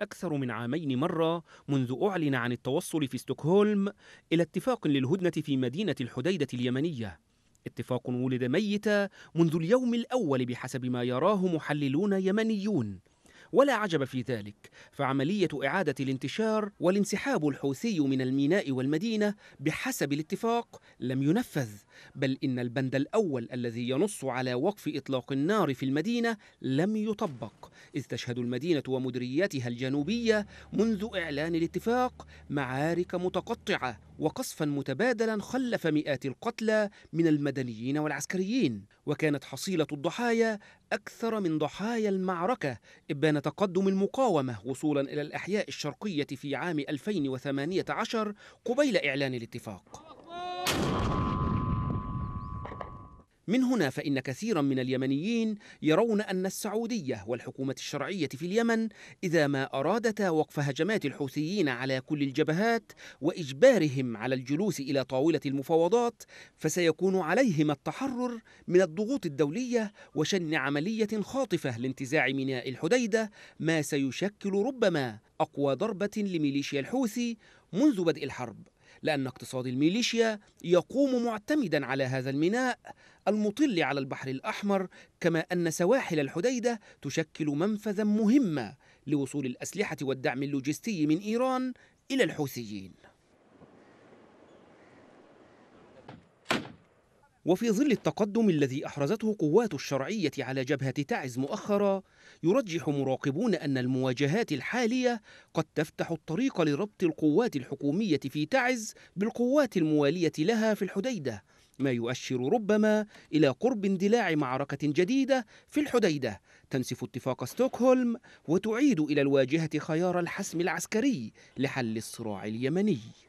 أكثر من عامين مرة منذ أعلن عن التوصل في ستوكهولم إلى اتفاق للهدنة في مدينة الحديدة اليمنية اتفاق ولد ميتا منذ اليوم الأول بحسب ما يراه محللون يمنيون ولا عجب في ذلك فعملية إعادة الانتشار والانسحاب الحوثي من الميناء والمدينة بحسب الاتفاق لم ينفذ بل إن البند الأول الذي ينص على وقف إطلاق النار في المدينة لم يطبق إذ تشهد المدينة ومدريتها الجنوبية منذ إعلان الاتفاق معارك متقطعة وقصفا متبادلا خلف مئات القتلى من المدنيين والعسكريين وكانت حصيلة الضحايا أكثر من ضحايا المعركة إبان تقدم المقاومة وصولا إلى الأحياء الشرقية في عام 2018 قبيل إعلان الاتفاق من هنا فإن كثيرا من اليمنيين يرون أن السعودية والحكومة الشرعية في اليمن إذا ما أرادتا وقف هجمات الحوثيين على كل الجبهات وإجبارهم على الجلوس إلى طاولة المفاوضات فسيكون عليهم التحرر من الضغوط الدولية وشن عملية خاطفة لانتزاع ميناء الحديدة ما سيشكل ربما أقوى ضربة لميليشيا الحوثي منذ بدء الحرب لأن اقتصاد الميليشيا يقوم معتمدا على هذا الميناء المطل على البحر الأحمر كما أن سواحل الحديدة تشكل منفذا مهما لوصول الأسلحة والدعم اللوجستي من إيران إلى الحوثيين وفي ظل التقدم الذي أحرزته قوات الشرعية على جبهة تعز مؤخرا يرجح مراقبون أن المواجهات الحالية قد تفتح الطريق لربط القوات الحكومية في تعز بالقوات الموالية لها في الحديدة ما يؤشر ربما إلى قرب اندلاع معركة جديدة في الحديدة تنسف اتفاق ستوكهولم وتعيد إلى الواجهة خيار الحسم العسكري لحل الصراع اليمني